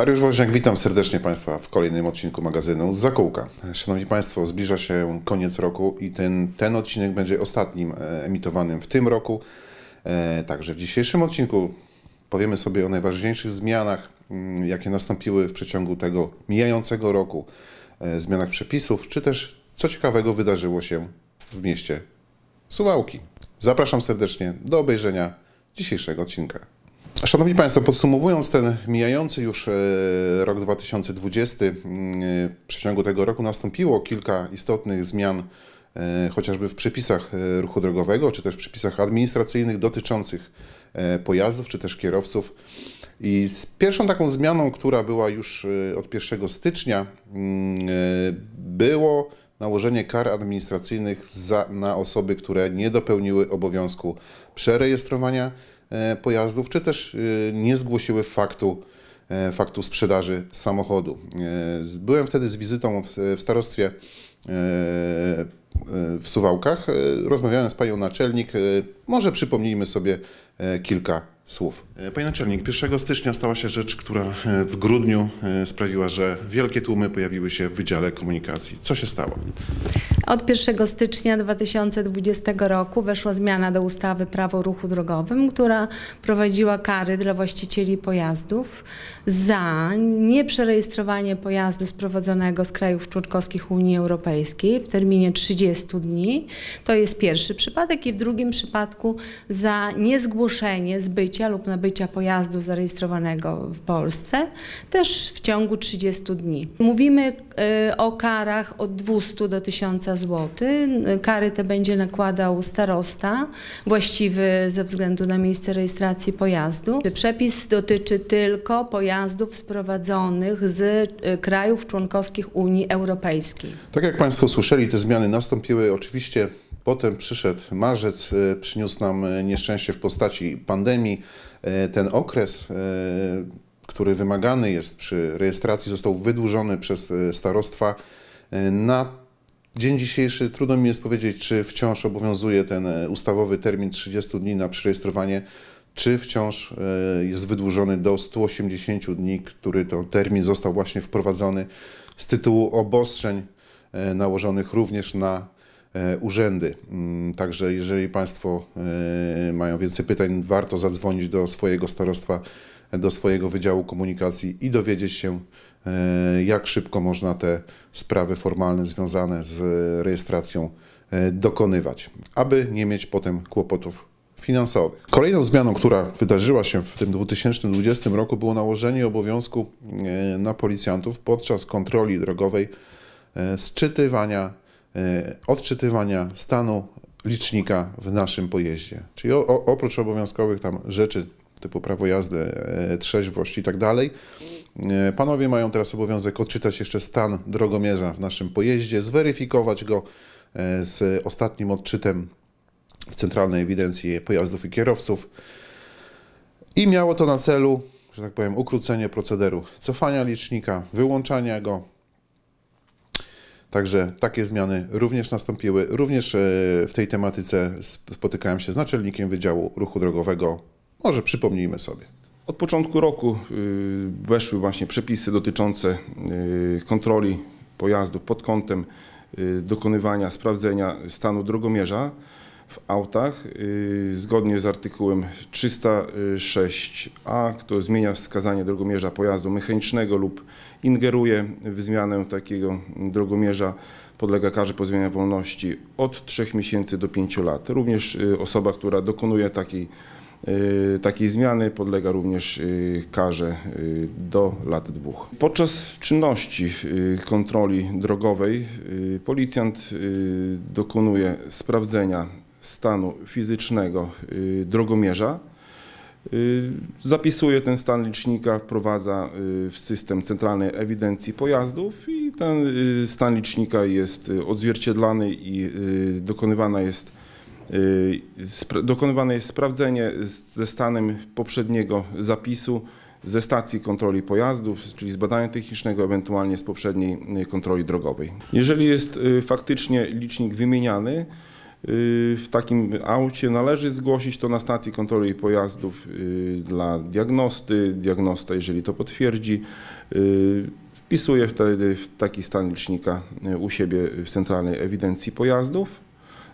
Dariusz Woźniak, witam serdecznie Państwa w kolejnym odcinku magazynu z Zakółka. Szanowni Państwo, zbliża się koniec roku i ten, ten odcinek będzie ostatnim e, emitowanym w tym roku. E, także w dzisiejszym odcinku powiemy sobie o najważniejszych zmianach, mm, jakie nastąpiły w przeciągu tego mijającego roku, e, zmianach przepisów, czy też co ciekawego wydarzyło się w mieście Suwałki. Zapraszam serdecznie do obejrzenia dzisiejszego odcinka. Szanowni Państwo, podsumowując ten mijający już e, rok 2020, mm, e, w przeciągu tego roku nastąpiło kilka istotnych zmian, e, chociażby w przepisach ruchu drogowego, czy też w przepisach administracyjnych dotyczących pojazdów, czy też kierowców. I z pierwszą taką zmianą, która była już od 1 stycznia, mm, było nałożenie kar administracyjnych za, na osoby, które nie dopełniły obowiązku przerejestrowania E, pojazdów, czy też e, nie zgłosiły faktu, e, faktu sprzedaży samochodu. Byłem wtedy z wizytą w starostwie E, e, w Suwałkach. E, rozmawiałem z panią naczelnik. Może przypomnijmy sobie kilka słów. Panie naczelnik, 1 stycznia stała się rzecz, która w grudniu sprawiła, że wielkie tłumy pojawiły się w Wydziale Komunikacji. Co się stało? Od 1 stycznia 2020 roku weszła zmiana do ustawy Prawo o ruchu drogowym, która prowadziła kary dla właścicieli pojazdów za nieprzerejestrowanie pojazdu sprowadzonego z krajów członkowskich Unii Europejskiej Europejskiej w terminie 30 dni. To jest pierwszy przypadek i w drugim przypadku za niezgłoszenie zbycia lub nabycia pojazdu zarejestrowanego w Polsce też w ciągu 30 dni. Mówimy y, o karach od 200 do 1000 zł. Kary te będzie nakładał starosta właściwy ze względu na miejsce rejestracji pojazdu. Przepis dotyczy tylko pojazdów sprowadzonych z y, krajów członkowskich Unii Europejskiej. Tak jak Państwo słyszeli, te zmiany nastąpiły oczywiście. Potem przyszedł marzec, e, przyniósł nam e, nieszczęście w postaci pandemii. E, ten okres, który wymagany jest przy rejestracji, został wydłużony przez starostwa. Na dzień dzisiejszy trudno mi jest powiedzieć, czy wciąż obowiązuje ten ustawowy termin 30 dni na przyrejestrowanie, czy wciąż jest wydłużony do 180 dni, który to termin został właśnie wprowadzony z tytułu obostrzeń E, nałożonych również na e, urzędy. Mm, także jeżeli Państwo e, mają więcej pytań, warto zadzwonić do swojego starostwa, do swojego Wydziału Komunikacji i dowiedzieć się, jak szybko można te sprawy formalne związane z rejestracją dokonywać, aby nie mieć potem kłopotów finansowych. Kolejną zmianą, która wydarzyła się w tym 2020 roku, było nałożenie obowiązku na policjantów podczas kontroli drogowej E, sczytywania, e, odczytywania stanu licznika w naszym pojeździe. Czyli oprócz obowiązkowych tam rzeczy typu prawo jazdy, e, trzeźwość i tak dalej, panowie mają teraz obowiązek odczytać jeszcze stan drogomierza w naszym pojeździe, zweryfikować go z ostatnim odczytem w Centralnej Ewidencji Pojazdów i Kierowców. I miało to na celu, że tak powiem, ukrócenie procederu cofania licznika, wyłączania go, Także takie zmiany również nastąpiły. Również e, w tej tematyce spotykałem się z naczelnikiem Wydziału Ruchu Drogowego. Może przypomnijmy sobie. Od początku roku y, weszły właśnie przepisy dotyczące y, kontroli pojazdów pod kątem y, dokonywania sprawdzenia stanu drogomierza w autach y, zgodnie z artykułem 306a, kto zmienia wskazanie drogomierza pojazdu mechanicznego lub ingeruje w zmianę takiego drogomierza podlega karze pozbawienia wolności od 3 miesięcy do 5 lat. Również y, osoba, która dokonuje takiej, y, takiej zmiany podlega również karze do lat dwóch. Podczas czynności kontroli drogowej policjant dokonuje sprawdzenia stanu fizycznego y, drogomierza. Y, zapisuje ten stan licznika, wprowadza y, w system centralnej ewidencji pojazdów i ten stan licznika jest odzwierciedlany i dokonywana jest, dokonywane jest sprawdzenie ze stanem poprzedniego zapisu ze stacji kontroli pojazdów, czyli z badania technicznego, ewentualnie z poprzedniej kontroli drogowej. Jeżeli jest faktycznie licznik wymieniany, Y, w takim aucie. Należy zgłosić to na stacji kontroli pojazdów y, dla diagnosty. Diagnosta, jeżeli to potwierdzi, y, wpisuje wtedy w taki stan licznika u siebie w centralnej ewidencji pojazdów.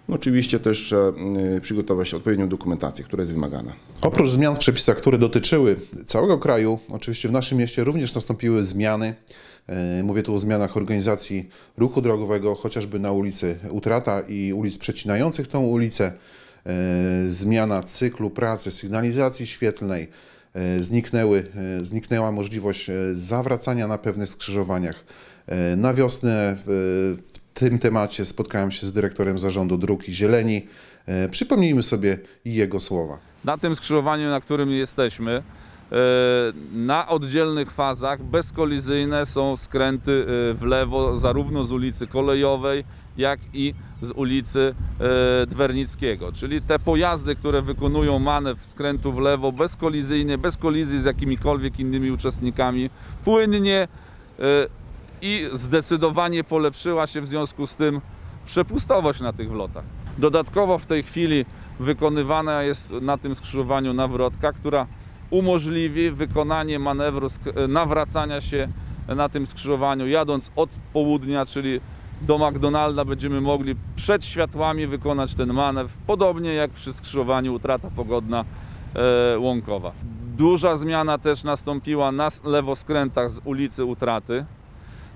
Oczywiście też trzeba y, przygotować odpowiednią dokumentację, która jest wymagana. Oprócz zmian w przepisach, które dotyczyły całego kraju, oczywiście w naszym mieście również nastąpiły zmiany. Y, mówię tu o zmianach organizacji ruchu drogowego, chociażby na ulicy Utrata i ulic przecinających tą ulicę. Y, zmiana cyklu pracy sygnalizacji świetlnej, zniknęły, zniknęła możliwość zawracania na pewnych skrzyżowaniach. Na wiosnę tym temacie spotkałem się z dyrektorem zarządu dróg i zieleni. E, przypomnijmy sobie jego słowa. Na tym skrzyżowaniu, na którym jesteśmy, e, na oddzielnych fazach bezkolizyjne są skręty e, w lewo zarówno z ulicy Kolejowej, jak i z ulicy Dwernickiego. Czyli te pojazdy, które wykonują manewr skrętu w lewo bezkolizyjnie, bez kolizji z jakimikolwiek innymi uczestnikami, płynnie i zdecydowanie polepszyła się w związku z tym przepustowość na tych wlotach. Dodatkowo w tej chwili wykonywana jest na tym skrzyżowaniu nawrotka, która umożliwi wykonanie manewru nawracania się na tym skrzyżowaniu jadąc od południa, czyli do McDonalda będziemy mogli przed światłami wykonać ten manewr, podobnie jak przy skrzyżowaniu utrata pogodna e, Łąkowa. Duża zmiana też nastąpiła na lewoskrętach z ulicy Utraty.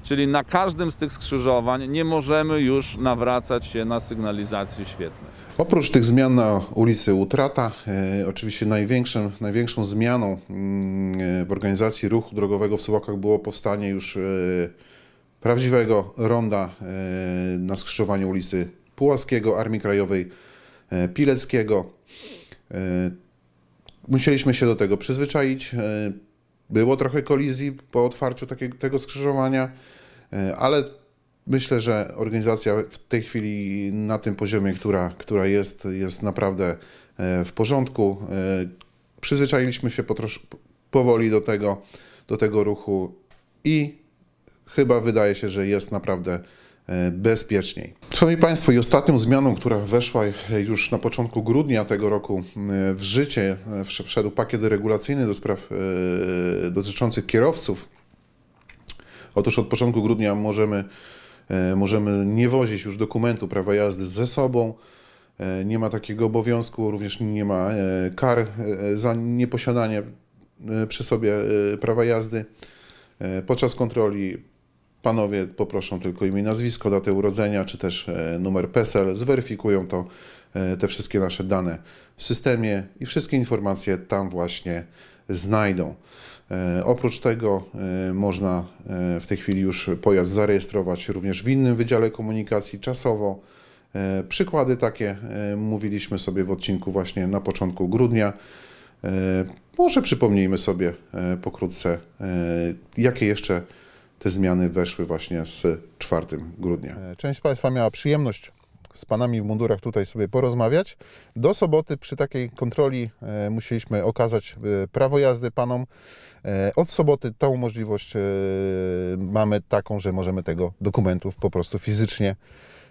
Czyli na każdym z tych skrzyżowań nie możemy już nawracać się na sygnalizację świetną. Oprócz tych zmian na ulicy Utrata, e, oczywiście największym, największą zmianą mm, e, w organizacji ruchu drogowego w Sobakach było powstanie już e, prawdziwego ronda e, na skrzyżowaniu ulicy Pułaskiego, Armii Krajowej e, Pileckiego. E, musieliśmy się do tego przyzwyczaić. Było trochę kolizji po otwarciu takiego, tego skrzyżowania, e, ale myślę, że organizacja w tej chwili na tym poziomie, która, która jest, jest naprawdę e, w porządku. E, przyzwyczailiśmy się po potrosz, powoli do tego, do tego ruchu i chyba wydaje się, że jest naprawdę E, bezpieczniej. Szanowni Państwo, i ostatnią zmianą, która weszła e, już na początku grudnia tego roku e, w życie, wszedł pakiet regulacyjny do spraw dotyczących kierowców. Otóż od początku grudnia możemy, możemy nie wozić już dokumentu prawa jazdy ze sobą. Nie ma takiego obowiązku, również nie ma kar za nieposiadanie przy sobie prawa jazdy podczas kontroli Panowie poproszą tylko imię, nazwisko, datę urodzenia, czy też e, numer PESEL, zweryfikują to, e, te wszystkie nasze dane w systemie i wszystkie informacje tam właśnie znajdą. E, oprócz tego można w tej chwili już pojazd zarejestrować również w innym Wydziale Komunikacji czasowo. Przykłady takie mówiliśmy sobie w odcinku właśnie na początku grudnia. Może przypomnijmy sobie pokrótce, jakie jeszcze te zmiany weszły właśnie z 4 grudnia. E, część z Państwa miała przyjemność z panami w mundurach tutaj sobie porozmawiać. Do soboty przy takiej kontroli e, musieliśmy okazać e, prawo jazdy panom. Od soboty tą możliwość mamy taką, że możemy tego dokumentów po prostu fizycznie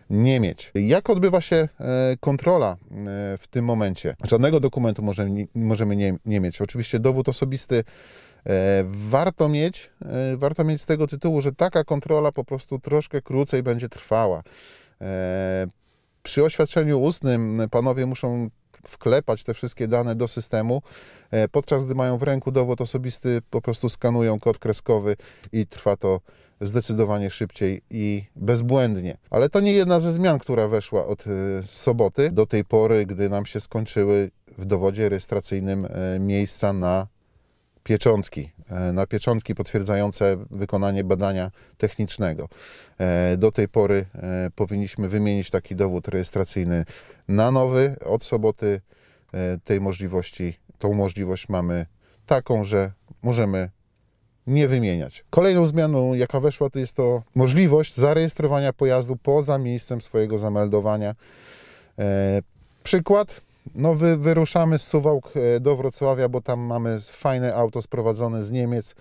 nie mieć. Jak odbywa się kontrola w tym momencie? Żadnego dokumentu możemy, nie, nie mieć. Oczywiście dowód osobisty E, warto mieć, e, warto mieć z tego tytułu, że taka kontrola po prostu troszkę krócej będzie trwała. E, przy oświadczeniu ustnym panowie muszą wklepać te wszystkie dane do systemu, podczas gdy mają w ręku dowód osobisty, po prostu skanują kod kreskowy i trwa to zdecydowanie szybciej i bezbłędnie. Ale to nie jedna ze zmian, która weszła od soboty do tej pory, gdy nam się skończyły w dowodzie rejestracyjnym miejsca na pieczątki, e, na pieczątki potwierdzające wykonanie badania technicznego. E, do tej pory e, powinniśmy wymienić taki dowód rejestracyjny na nowy. Od soboty tej możliwości, tą możliwość mamy taką, że możemy nie wymieniać. Kolejną zmianą, jaka weszła, to jest to możliwość zarejestrowania pojazdu poza miejscem swojego zameldowania. Przykład no, wy, wyruszamy z Suwałk e, do Wrocławia, bo tam mamy fajne auto sprowadzone z Niemiec.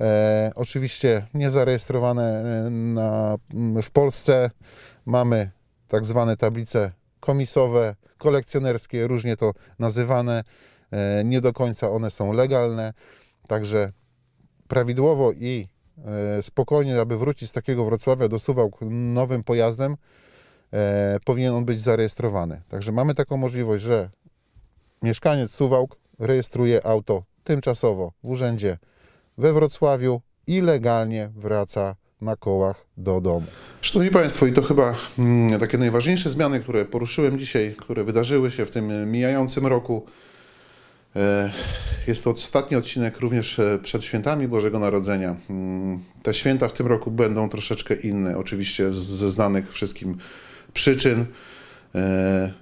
E, oczywiście niezarejestrowane e, na, mm, w Polsce. Mamy tak zwane tablice komisowe, kolekcjonerskie, różnie to nazywane. E, nie do końca one są legalne. Także prawidłowo i e, spokojnie, aby wrócić z takiego Wrocławia do Suwałk nowym pojazdem, e, powinien on być zarejestrowany. Także mamy taką możliwość, że mieszkaniec Suwałk rejestruje auto tymczasowo w urzędzie we Wrocławiu i legalnie wraca na kołach do domu. Szanowni Państwo, i to chyba mm, takie najważniejsze zmiany, które poruszyłem dzisiaj, które wydarzyły się w tym mijającym roku. E, jest to ostatni odcinek również e, przed świętami Bożego Narodzenia. Mm, te święta w tym roku będą troszeczkę inne, oczywiście ze znanych wszystkim przyczyn. E,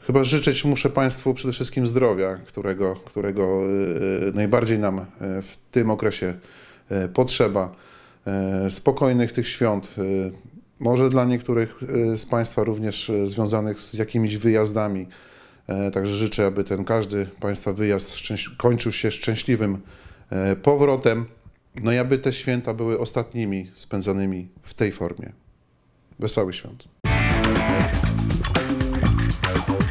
chyba życzyć muszę Państwu przede wszystkim zdrowia, którego, którego e, najbardziej nam e, w tym okresie potrzeba. Spokojnych tych świąt, może dla niektórych z Państwa również związanych z jakimiś wyjazdami. Także życzę, aby ten każdy Państwa wyjazd kończył się szczęśliwym powrotem. No i aby te święta były ostatnimi spędzanymi w tej formie. Wesołych świąt. Thank you.